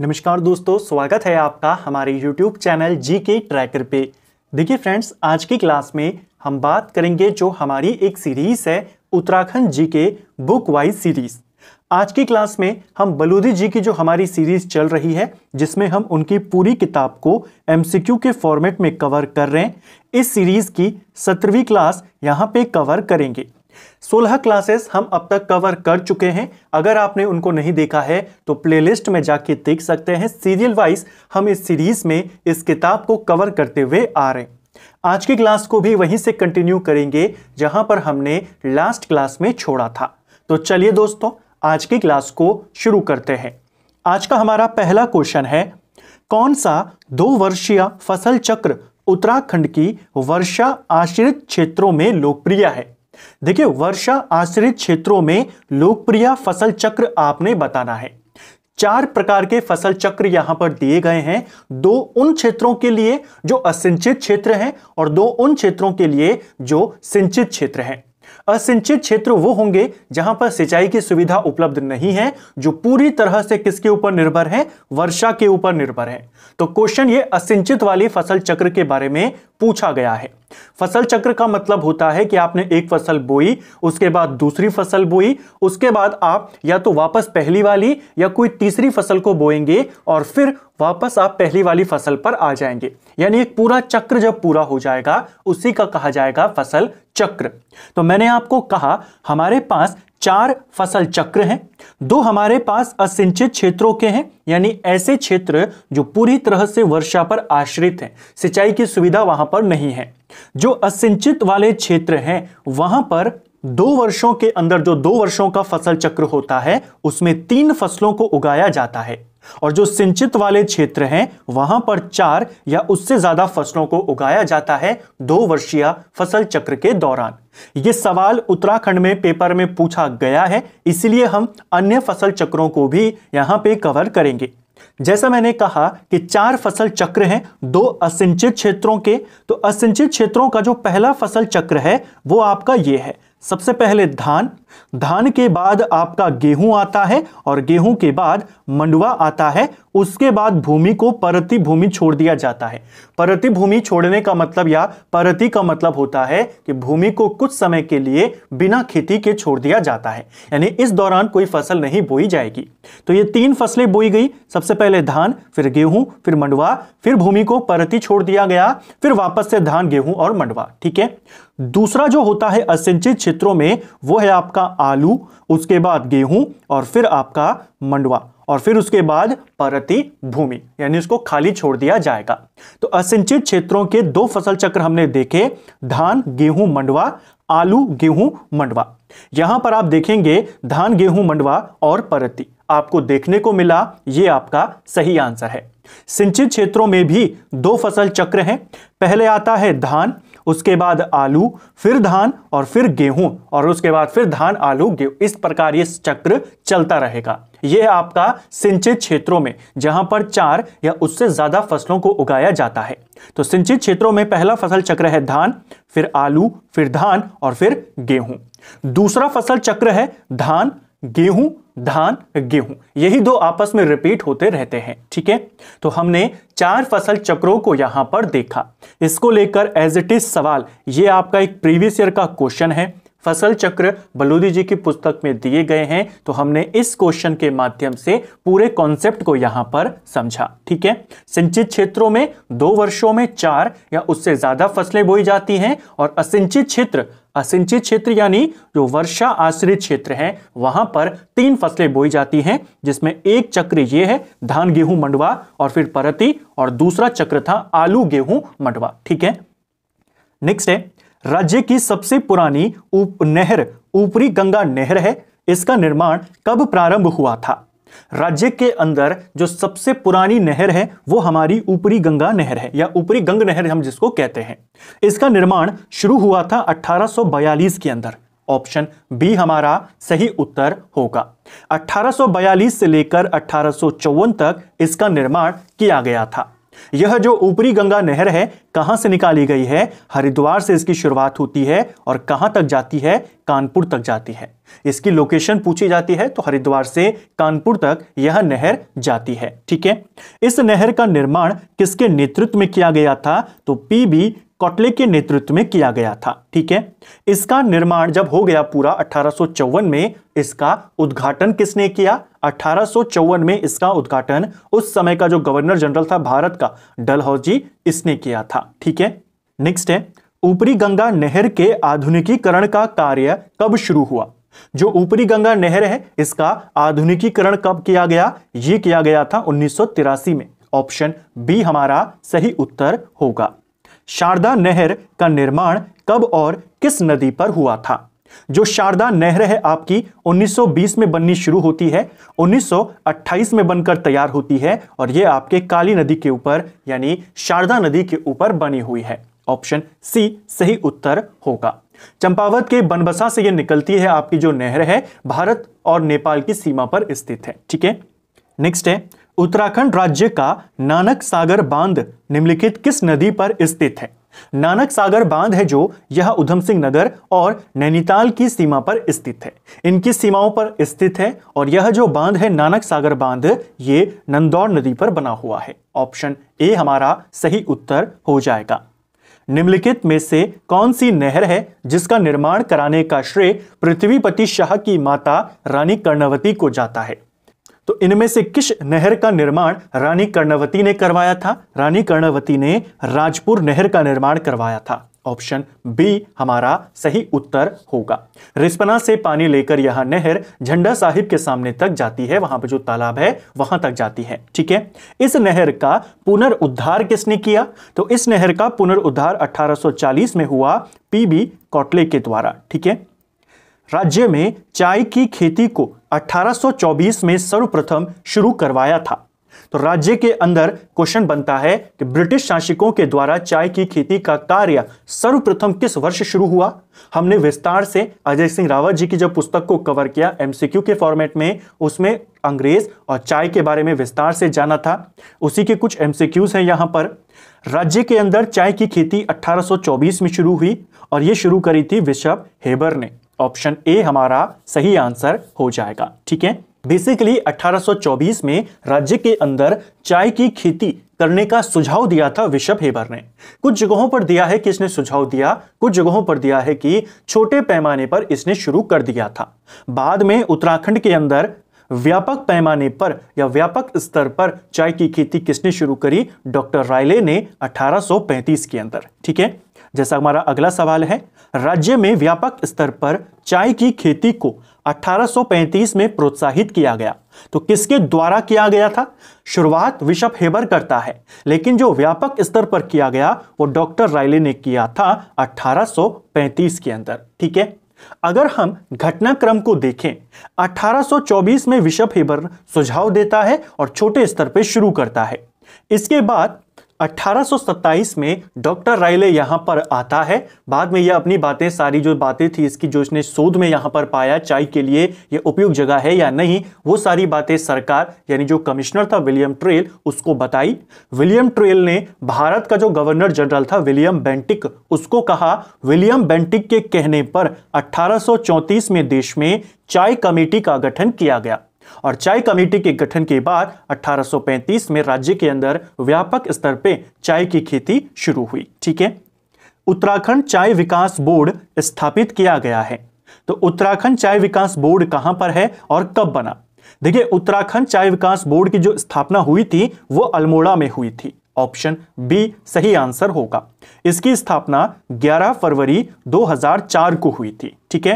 नमस्कार दोस्तों स्वागत है आपका हमारे YouTube चैनल जी के ट्रैकर पे देखिए फ्रेंड्स आज की क्लास में हम बात करेंगे जो हमारी एक सीरीज़ है उत्तराखंड जी के बुक वाइज सीरीज़ आज की क्लास में हम बलूदी जी की जो हमारी सीरीज़ चल रही है जिसमें हम उनकी पूरी किताब को एम के फॉर्मेट में कवर कर रहे हैं इस सीरीज़ की सत्रहवीं क्लास यहाँ पे कवर करेंगे सोलह क्लासेस हम अब तक कवर कर चुके हैं अगर आपने उनको नहीं देखा है तो प्लेलिस्ट में जाके देख सकते हैं सीरियल वाइज हम इस सीरीज में इस किताब को कवर करते हुए आ रहे हैं आज की क्लास को भी वहीं से कंटिन्यू करेंगे जहां पर हमने लास्ट क्लास में छोड़ा था तो चलिए दोस्तों आज की क्लास को शुरू करते हैं आज का हमारा पहला क्वेश्चन है कौन सा दो वर्षीय फसल चक्र उत्तराखंड की वर्षा आश्रित क्षेत्रों में लोकप्रिय है देखिए वर्षा आश्रित क्षेत्रों में लोकप्रिय फसल चक्र आपने बताना है चार प्रकार के फसल चक्र यहां पर दिए गए हैं दो उन क्षेत्रों के लिए जो असिंचित क्षेत्र हैं और दो उन क्षेत्रों के लिए जो सिंचित क्षेत्र हैं असिंचित क्षेत्र वो होंगे जहां पर सिंचाई की सुविधा उपलब्ध नहीं है जो पूरी तरह से किसके ऊपर निर्भर है वर्षा के ऊपर निर्भर है तो क्वेश्चन ये असिंचित वाली फसल चक्र के बारे में पूछा गया है फसल चक्र का मतलब होता है कि आपने एक फसल बोई उसके बाद दूसरी फसल बोई उसके बाद आप या तो वापस पहली वाली या कोई तीसरी फसल को बोएंगे और फिर वापस आप पहली वाली फसल पर आ जाएंगे यानी एक पूरा चक्र जब पूरा हो जाएगा उसी का कहा जाएगा फसल चक्र तो मैंने आपको कहा हमारे पास चार फसल चक्र हैं दो हमारे पास असिंचित क्षेत्रों के हैं यानी ऐसे क्षेत्र जो पूरी तरह से वर्षा पर आश्रित हैं सिंचाई की सुविधा वहां पर नहीं है जो असिंचित वाले क्षेत्र हैं वहां पर दो वर्षों के अंदर जो दो वर्षों का फसल चक्र होता है उसमें तीन फसलों को उगाया जाता है और जो सिंचित वाले क्षेत्र हैं वहां पर चार या उससे ज्यादा फसलों को उगाया जाता है दो वर्षीय फसल चक्र के दौरान ये सवाल उत्तराखंड में पेपर में पूछा गया है इसलिए हम अन्य फसल चक्रों को भी यहां पे कवर करेंगे जैसा मैंने कहा कि चार फसल चक्र हैं दो असिंचित क्षेत्रों के तो असिंचित क्षेत्रों का जो पहला फसल चक्र है वो आपका ये है सबसे पहले धान धान के बाद आपका गेहूं आता है और गेहूं के बाद मंडुआ आता है उसके बाद भूमि को परती भूमि छोड़ दिया जाता है परती भूमि छोड़ने का मतलब या परती का मतलब होता है कि भूमि को कुछ समय के लिए बिना खेती के छोड़ दिया जाता है यानी इस दौरान कोई फसल नहीं बोई जाएगी तो ये तीन फसलें बोई गई सबसे पहले धान फिर गेहूं फिर मंडवा फिर भूमि को परती छोड़ दिया गया फिर वापस से धान गेहूं और मंडवा ठीक है दूसरा जो होता है असिंचित क्षेत्रों में वो है आपका आलू उसके बाद गेहूं और फिर आपका मंडवा और फिर उसके बाद परती भूमि यानी उसको खाली छोड़ दिया जाएगा तो असिंचित क्षेत्रों के दो फसल चक्र हमने देखे धान गेहूं मंडवा आलू गेहूं मंडवा यहां पर आप देखेंगे धान गेहूं मंडवा और परती आपको देखने को मिला ये आपका सही आंसर है सिंचित क्षेत्रों में भी दो फसल चक्र हैं पहले आता है धान उसके बाद आलू फिर धान और फिर गेहूं और उसके बाद फिर धान आलू गेहूं इस प्रकार ये चक्र चलता रहेगा यह आपका सिंचित क्षेत्रों में जहां पर चार या उससे ज्यादा फसलों को उगाया जाता है तो सिंचित क्षेत्रों में पहला फसल चक्र है धान फिर आलू फिर धान और फिर गेहूं दूसरा फसल चक्र है धान गेहूं धान गेहूं यही दो आपस में रिपीट होते रहते हैं ठीक है तो हमने चार फसल चक्रों को यहां पर देखा इसको लेकर एज इट इज सवाल ये आपका एक प्रीवियस ईयर का क्वेश्चन है फसल चक्र बलूदी जी की पुस्तक में दिए गए हैं तो हमने इस क्वेश्चन के माध्यम से पूरे कॉन्सेप्ट को यहां पर समझा ठीक है सिंचित क्षेत्रों में दो वर्षों में चार या उससे ज्यादा फसलें बोई जाती हैं और असिंचित क्षेत्र असिंचित क्षेत्र यानी जो वर्षा आश्रित क्षेत्र है वहां पर तीन फसलें बोई जाती हैं जिसमें एक चक्र ये है धान गेहूं मंडवा और फिर परती और दूसरा चक्र था आलू गेहूं मंडवा ठीक है नेक्स्ट है राज्य की सबसे पुरानी उप नहर ऊपरी गंगा नहर है इसका निर्माण कब प्रारंभ हुआ था राज्य के अंदर जो सबसे पुरानी नहर है वो हमारी ऊपरी गंगा नहर है या ऊपरी गंग नहर हम जिसको कहते हैं इसका निर्माण शुरू हुआ था 1842 के अंदर ऑप्शन बी हमारा सही उत्तर होगा 1842 से लेकर अठारह तक इसका निर्माण किया गया था यह जो ऊपरी गंगा नहर है कहां से निकाली गई है हरिद्वार से इसकी शुरुआत होती है और कहां तक जाती है कानपुर तक जाती है इसकी लोकेशन पूछी जाती है तो हरिद्वार से कानपुर तक यह नहर जाती है ठीक है इस नहर का निर्माण किसके नेतृत्व में किया गया था तो पीबी कोटले के नेतृत्व में किया गया था ठीक है इसका निर्माण जब हो गया पूरा अठारह में इसका उद्घाटन किसने किया अठारह में इसका उद्घाटन उस समय का जो गवर्नर जनरल था भारत का डलहौजी इसने किया था ठीक है नेक्स्ट है ऊपरी गंगा नहर के आधुनिकीकरण का कार्य कब शुरू हुआ जो ऊपरी गंगा नहर है इसका आधुनिकीकरण कब किया गया यह किया गया था उन्नीस में ऑप्शन बी हमारा सही उत्तर होगा शारदा नहर का निर्माण कब और किस नदी पर हुआ था जो शारदा नहर है आपकी 1920 में बननी शुरू होती है 1928 में बनकर तैयार होती है और यह आपके काली नदी के ऊपर यानी शारदा नदी के ऊपर बनी हुई है ऑप्शन सी सही उत्तर होगा चंपावत के बनबसा से यह निकलती है आपकी जो नहर है भारत और नेपाल की सीमा पर स्थित है ठीक है नेक्स्ट है उत्तराखंड राज्य का नानक सागर बांध निम्नलिखित किस नदी पर स्थित है नानक सागर बांध है जो यह उधम सिंह नगर और नैनीताल की सीमा पर स्थित है इनकी सीमाओं पर स्थित है और यह जो बांध है नानक सागर बांध ये नंदौर नदी पर बना हुआ है ऑप्शन ए हमारा सही उत्तर हो जाएगा निम्नलिखित में से कौन सी नहर है जिसका निर्माण कराने का श्रेय पृथ्वीपति शाह की माता रानी कर्णवती को जाता है तो इनमें से किस नहर का निर्माण रानी कर्णवती ने करवाया था रानी कर्णवती ने राजपुर नहर का निर्माण करवाया था ऑप्शन बी हमारा सही उत्तर होगा रिस्पना से पानी लेकर यह नहर झंडा साहिब के सामने तक जाती है वहां पर जो तालाब है वहां तक जाती है ठीक है इस नहर का पुनरुद्धार किसने किया तो इस नहर का पुनरुद्धार 1840 में हुआ पीबी कोटले के द्वारा ठीक है राज्य में चाय की खेती को 1824 में सर्वप्रथम शुरू करवाया था तो राज्य के अंदर क्वेश्चन बनता है कि ब्रिटिश शासकों के द्वारा चाय की खेती का कार्य सर्वप्रथम किस वर्ष शुरू हुआ हमने विस्तार से अजय सिंह रावत जी की जब पुस्तक को कवर किया एमसीक्यू के फॉर्मेट में उसमें अंग्रेज और चाय के बारे में विस्तार से जाना था उसी के कुछ एमसीक्यूज हैं यहां पर राज्य के अंदर चाय की खेती अठारह में शुरू हुई और यह शुरू करी थी विशप हेबर ने ऑप्शन ए हमारा सही आंसर हो जाएगा ठीक है बेसिकली 1824 में राज्य के अंदर चाय की खेती करने का सुझाव दिया था विशप हेबर ने कुछ जगहों पर दिया है कि इसने सुझाव दिया कुछ जगहों पर दिया है कि छोटे पैमाने पर इसने शुरू कर दिया था बाद में उत्तराखंड के अंदर व्यापक पैमाने पर या व्यापक स्तर पर चाय की खेती किसने शुरू करी डॉक्टर रायले ने 1835 के अंदर ठीक है जैसा हमारा अगला सवाल है राज्य में व्यापक स्तर पर चाय की खेती को 1835 में प्रोत्साहित किया गया तो किसके द्वारा किया गया था शुरुआत विशप हेबर करता है लेकिन जो व्यापक स्तर पर किया गया वो डॉक्टर रायले ने किया था 1835 के अंदर ठीक है अगर हम घटनाक्रम को देखें 1824 में विशप हेबर सुझाव देता है और छोटे स्तर पर शुरू करता है इसके बाद 1827 में डॉक्टर राइले यहाँ पर आता है बाद में यह अपनी बातें सारी जो बातें थी इसकी जो इसने शोध में यहाँ पर पाया चाय के लिए यह उपयुक्त जगह है या नहीं वो सारी बातें सरकार यानी जो कमिश्नर था विलियम ट्रेल उसको बताई विलियम ट्रेल ने भारत का जो गवर्नर जनरल था विलियम बेंटिक उसको कहा विलियम बेंटिक के कहने पर अट्ठारह में देश में चाय कमेटी का गठन किया गया और चाय कमेटी के गठन के बाद 1835 में राज्य के अंदर व्यापक स्तर पे चाय की खेती शुरू हुई ठीक है उत्तराखंड चाय विकास बोर्ड स्थापित किया गया है तो उत्तराखंड चाय विकास बोर्ड कहां पर है और कब बना देखिए उत्तराखंड चाय विकास बोर्ड की जो स्थापना हुई थी वो अल्मोड़ा में हुई थी ऑप्शन बी सही आंसर होगा इसकी स्थापना 11 फरवरी 2004 को हुई थी ठीक है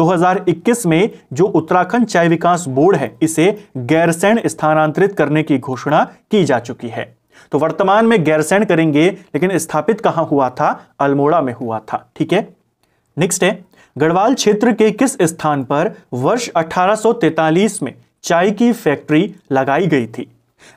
2021 में जो उत्तराखंड चाय विकास बोर्ड है इसे गैरसैन स्थानांतरित करने की घोषणा की जा चुकी है तो वर्तमान में गैरसैन करेंगे लेकिन स्थापित कहां हुआ था अल्मोड़ा में हुआ था ठीक है नेक्स्ट है गढ़वाल क्षेत्र के किस स्थान पर वर्ष अठारह में चाय की फैक्ट्री लगाई गई थी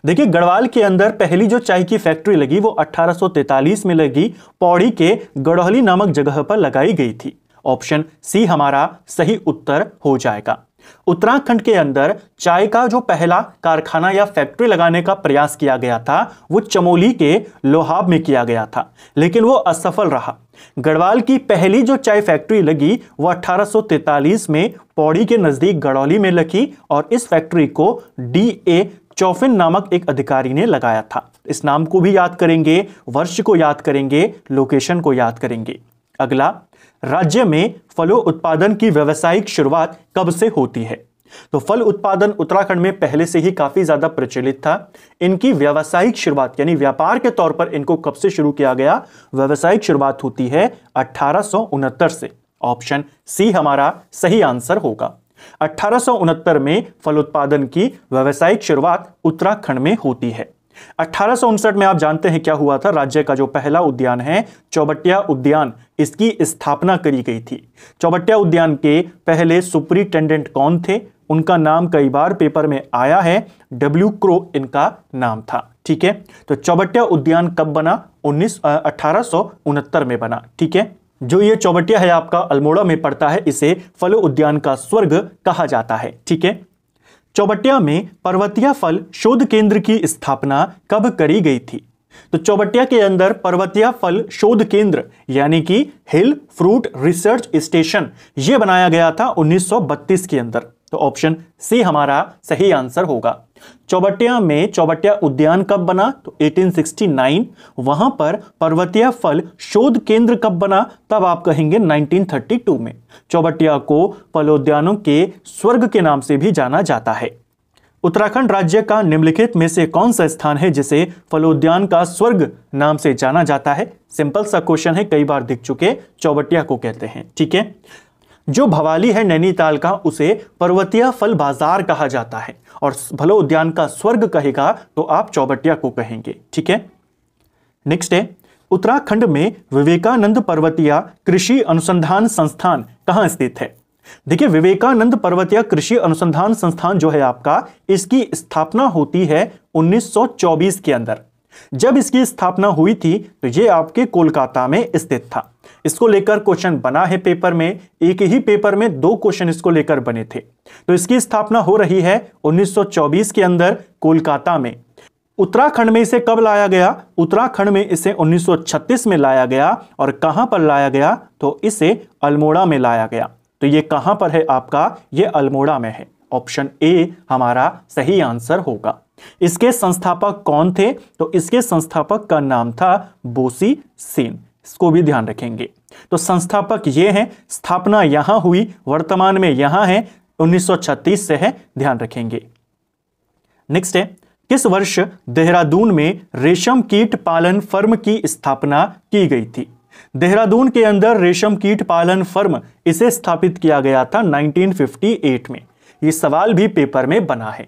देखिए गढ़वाल के अंदर पहली जो चाय की फैक्ट्री लगी वो 1843 में लगी पौड़ी के गढ़ौली नामक जगह पर लगाई गई थी ऑप्शन सी हमारा सही उत्तर हो जाएगा उत्तराखंड के अंदर चाय का जो पहला कारखाना या फैक्ट्री लगाने का प्रयास किया गया था वो चमोली के लोहाब में किया गया था लेकिन वो असफल रहा गढ़वाल की पहली जो चाय फैक्ट्री लगी वो 1843 में पौड़ी के नज़दीक गढ़ौली में लगी और इस फैक्ट्री को डी ए चौफिन नामक एक अधिकारी ने लगाया था इस नाम को भी याद करेंगे वर्ष को याद करेंगे लोकेशन को याद करेंगे अगला राज्य में फलों उत्पादन की व्यवसायिक शुरुआत कब से होती है तो फल उत्पादन उत्तराखंड में पहले से ही काफी ज्यादा प्रचलित था इनकी व्यावसायिक शुरुआत यानी व्यापार के तौर पर इनको कब से शुरू किया गया व्यावसायिक शुरुआत होती है अठारह से ऑप्शन सी हमारा सही आंसर होगा अठारह में उत्पादन की व्यावसायिक शुरुआत उत्तराखंड में होती है अठारह में आप जानते हैं क्या हुआ था राज्य का जो पहला उद्यान है चौबटिया उद्यान इसकी स्थापना करी गई थी चौबटिया उद्यान के पहले सुपरिटेंडेंट कौन थे उनका नाम कई बार पेपर में आया है डब्ल्यू क्रो इनका नाम था ठीक है तो चौबटिया उद्यान कब बना उन्नीस अठारह में बना ठीक है जो ये चौबटिया है आपका अल्मोड़ा में पड़ता है इसे फल उद्यान का स्वर्ग कहा जाता है ठीक है चौबटिया में पर्वतीय फल शोध केंद्र की स्थापना कब करी गई थी तो चौबटिया के अंदर पर्वतीय फल शोध केंद्र यानी कि हिल फ्रूट रिसर्च स्टेशन यह बनाया गया था 1932 के अंदर तो ऑप्शन सी हमारा सही आंसर होगा चौबटिया में चौबटिया उद्यान कब बना तो 1869 वहां पर पर्वतीय फल शोध केंद्र कब बना तब आप कहेंगे 1932 में चौबटिया को फलोद्यानों के स्वर्ग के नाम से भी जाना जाता है उत्तराखंड राज्य का निम्नलिखित में से कौन सा स्थान है जिसे फलोद्यान का स्वर्ग नाम से जाना जाता है सिंपल सा क्वेश्चन है कई बार दिख चुके चौबटिया को कहते हैं ठीक है जो भवाली है नैनीताल का उसे पर्वतीय फल बाजार कहा जाता है और भलो उद्यान का स्वर्ग कहेगा तो आप चौबटिया को कहेंगे ठीक है नेक्स्ट है उत्तराखंड में विवेकानंद पर्वतिया कृषि अनुसंधान संस्थान कहाँ स्थित है देखिए विवेकानंद पर्वतिया कृषि अनुसंधान संस्थान जो है आपका इसकी स्थापना होती है 1924 के अंदर जब इसकी स्थापना हुई थी तो ये आपके कोलकाता में स्थित था इसको लेकर क्वेश्चन बना है पेपर में एक ही पेपर में दो क्वेश्चन इसको लेकर बने थे तो इसकी स्थापना हो रही है 1924 के अंदर कोलकाता में उत्तराखंड में इसे कब लाया गया उत्तराखंड में इसे 1936 में लाया गया और कहां पर लाया गया तो इसे अल्मोड़ा में लाया गया तो ये कहां पर है आपका ये अल्मोड़ा में है ऑप्शन ए हमारा सही आंसर होगा इसके संस्थापक कौन थे तो इसके संस्थापक का नाम था बोसी सेन इसको भी ध्यान रखेंगे तो संस्थापक ये हैं स्थापना यहां हुई वर्तमान में यहां है 1936 से है ध्यान रखेंगे नेक्स्ट है किस वर्ष देहरादून में रेशम कीट पालन फर्म की स्थापना की गई थी देहरादून के अंदर रेशम कीट पालन फर्म इसे स्थापित किया गया था 1958 में ये सवाल भी पेपर में बना है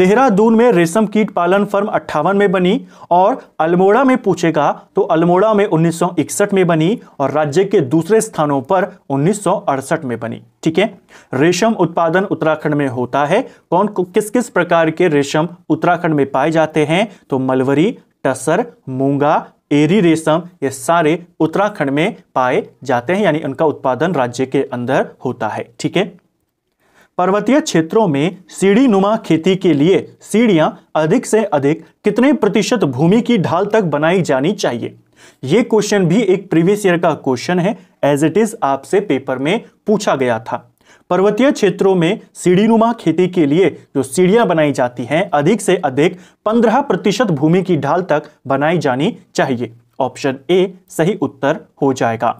देहरादून में रेशम कीट पालन फर्म अट्ठावन में बनी और अल्मोड़ा में पूछेगा तो अल्मोड़ा में 1961 में बनी और राज्य के दूसरे स्थानों पर 1968 में बनी ठीक है रेशम उत्पादन उत्तराखंड में होता है कौन किस किस प्रकार के रेशम उत्तराखंड में पाए जाते हैं तो मलवरी टसर मूंगा एरी रेशम ये सारे उत्तराखंड में पाए जाते हैं यानी उनका उत्पादन राज्य के अंदर होता है ठीक है पर्वतीय क्षेत्रों में सीढ़ी नुमा खेती के लिए सीढ़ियां अधिक से अधिक कितने प्रतिशत भूमि की ढाल तक बनाई जानी चाहिए ये क्वेश्चन भी एक प्रीवियस ईयर का क्वेश्चन है एज इट इज आपसे पेपर में पूछा गया था पर्वतीय क्षेत्रों में सीढ़ीनुमा खेती के लिए जो सीढ़ियां बनाई जाती हैं अधिक से अधिक 15 प्रतिशत भूमि की ढाल तक बनाई जानी चाहिए ऑप्शन ए सही उत्तर हो जाएगा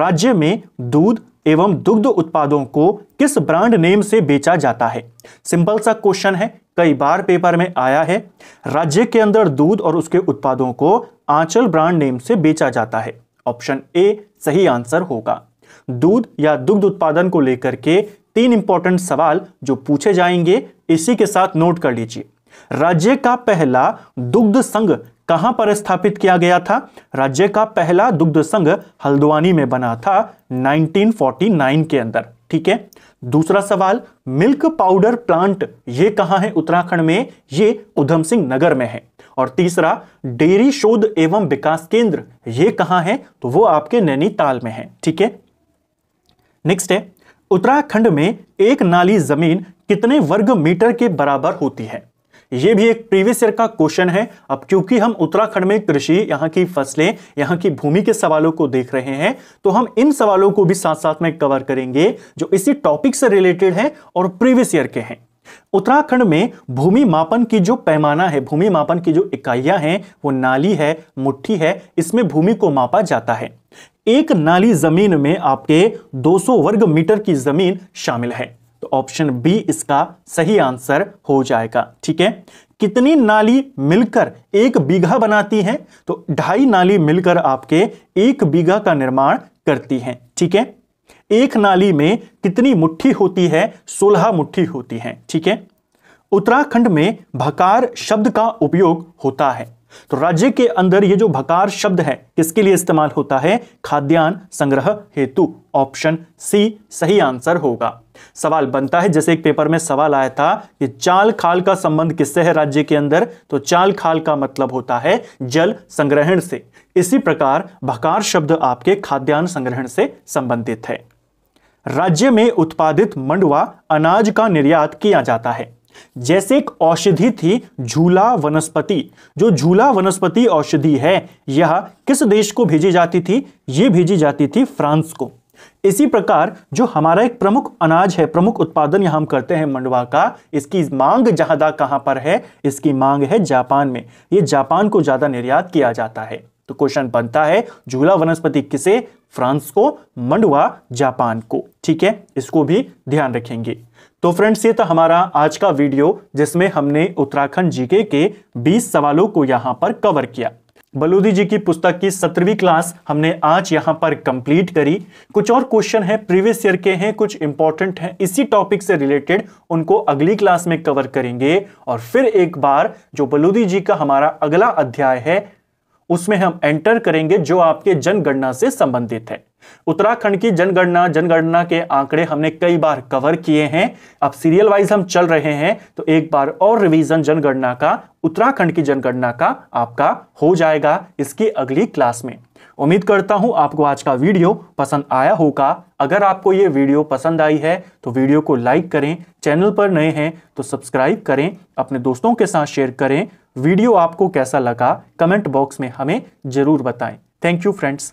राज्य में दूध एवं दुग्ध उत्पादों को किस ब्रांड नेम से बेचा जाता है सिंपल सा क्वेश्चन है कई बार पेपर में आया है राज्य के अंदर दूध और उसके उत्पादों को आंचल ब्रांड नेम से बेचा जाता है ऑप्शन ए सही आंसर होगा दूध या दुग्ध उत्पादन को लेकर के तीन इंपॉर्टेंट सवाल जो पूछे जाएंगे इसी के साथ नोट कर लीजिए राज्य का पहला दुग्ध संघ कहां पर स्थापित किया गया था राज्य का पहला दुग्ध संघ हल्द्वानी में बना था 1949 के अंदर ठीक है दूसरा सवाल मिल्क पाउडर प्लांट ये कहां है उत्तराखंड में ये उधम सिंह नगर में है और तीसरा डेयरी शोध एवं विकास केंद्र ये कहां है तो वो आपके नैनीताल में है ठीक है नेक्स्ट है उत्तराखंड में एक नाली जमीन कितने वर्ग मीटर के बराबर होती है ये भी एक प्रीवियस ईयर का क्वेश्चन है अब क्योंकि हम उत्तराखंड में कृषि यहाँ की फसलें यहाँ की भूमि के सवालों को देख रहे हैं तो हम इन सवालों को भी साथ साथ में कवर करेंगे जो इसी टॉपिक से रिलेटेड है और प्रीवियस ईयर के हैं उत्तराखंड में भूमि मापन की जो पैमाना है भूमि मापन की जो इकाइयां हैं वो नाली है मुट्ठी है इसमें भूमि को मापा जाता है एक नाली जमीन में आपके 200 वर्ग मीटर की जमीन शामिल है तो ऑप्शन बी इसका सही आंसर हो जाएगा ठीक है कितनी नाली मिलकर एक बीघा बनाती है तो ढाई नाली मिलकर आपके एक बीघा का निर्माण करती हैं ठीक है एक नाली में कितनी मुट्ठी होती है सोलह मुट्ठी होती है ठीक है उत्तराखंड में भकार शब्द का उपयोग होता है तो राज्य के अंदर ये जो भकार शब्द है किसके लिए इस्तेमाल होता है खाद्यान्न संग्रह हेतु ऑप्शन सी सही आंसर होगा सवाल बनता है जैसे एक पेपर में सवाल आया था कि चाल खाल का संबंध किससे है राज्य के अंदर तो चाल खाल का मतलब होता है जल संग्रहण से इसी प्रकार भकार शब्द आपके खाद्यान्न संग्रहण से संबंधित है राज्य में उत्पादित मंडवा अनाज का निर्यात किया जाता है जैसे एक औषधि थी झूला वनस्पति जो झूला वनस्पति औषधि है यह किस देश को भेजी जाती थी यह भेजी जाती थी फ्रांस को इसी प्रकार जो हमारा एक प्रमुख अनाज है प्रमुख उत्पादन यहां हम करते हैं मंडवा का इसकी मांग ज्यादा कहां पर है इसकी मांग है जापान में यह जापान को ज्यादा निर्यात किया जाता है तो क्वेश्चन बनता है झूला वनस्पति किसे फ्रांस को मंडवा जापान को ठीक है इसको भी ध्यान रखेंगे तो फ्रेंड्स ये था हमारा आज का वीडियो जिसमें हमने उत्तराखंड जीके के 20 सवालों को यहाँ पर कवर किया बलूदी जी की पुस्तक की सत्रहवीं क्लास हमने आज यहाँ पर कंप्लीट करी कुछ और क्वेश्चन हैं प्रीवियस ईयर के हैं कुछ इंपॉर्टेंट हैं इसी टॉपिक से रिलेटेड उनको अगली क्लास में कवर करेंगे और फिर एक बार जो बलूदी जी का हमारा अगला अध्याय है उसमें हम एंटर करेंगे जो आपके जनगणना से संबंधित है उत्तराखंड की जनगणना जनगणना के आंकड़े हमने कई बार कवर किए हैं अब सीरियल वाइज हम चल रहे हैं तो एक बार और रिवीजन जनगणना का उत्तराखंड की जनगणना का आपका हो जाएगा इसकी अगली क्लास में उम्मीद करता हूं आपको आज का वीडियो पसंद आया होगा अगर आपको ये वीडियो पसंद आई है तो वीडियो को लाइक करें चैनल पर नए हैं तो सब्सक्राइब करें अपने दोस्तों के साथ शेयर करें वीडियो आपको कैसा लगा कमेंट बॉक्स में हमें ज़रूर बताएं थैंक यू फ्रेंड्स